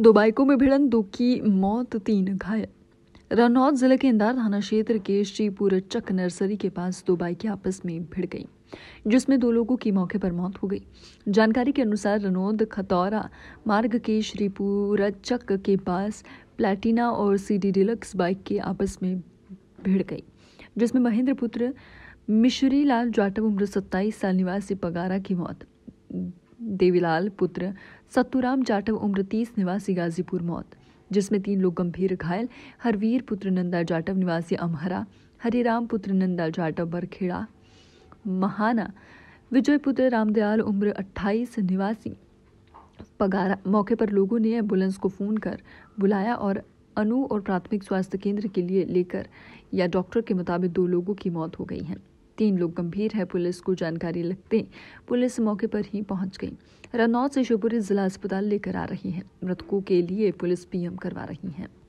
दो बाइकों में भिड़न दो की मौत तीन घायल रनौत जिले के इंदार थाना क्षेत्र के श्रीपुर चक नर्सरी के पास दो बाइकें आपस में भिड़ गईं जिसमें दो लोगों की मौके पर मौत हो गई जानकारी के अनुसार रनौद खतौरा मार्ग के श्रीपुर चक के पास प्लैटिना और सीडी डिलक्स बाइक के आपस में भिड़ गई जिसमें महेंद्र पुत्र मिश्री लाल जाटव उम्र सत्ताईस साल निवासी पगारा की मौत देवीलाल पुत्र सत्तूराम जाटव उम्र तीस निवासी गाजीपुर मौत जिसमें तीन लोग गंभीर घायल हरवीर पुत्र नंदा जाटव निवासी अमहरा हरिराम पुत्र नंदा जाटव बरखेड़ा महाना विजय पुत्र रामदयाल उम्र 28 निवासी पगारा मौके पर लोगों ने एम्बुलेंस को फ़ोन कर बुलाया और अनु और प्राथमिक स्वास्थ्य केंद्र के लिए लेकर या डॉक्टर के मुताबिक दो लोगों की मौत हो गई है तीन लोग गंभीर है पुलिस को जानकारी लगते पुलिस मौके पर ही पहुंच गई रनौत से शिवपुरी जिला अस्पताल लेकर आ रही है मृतकों के लिए पुलिस पीएम करवा रही है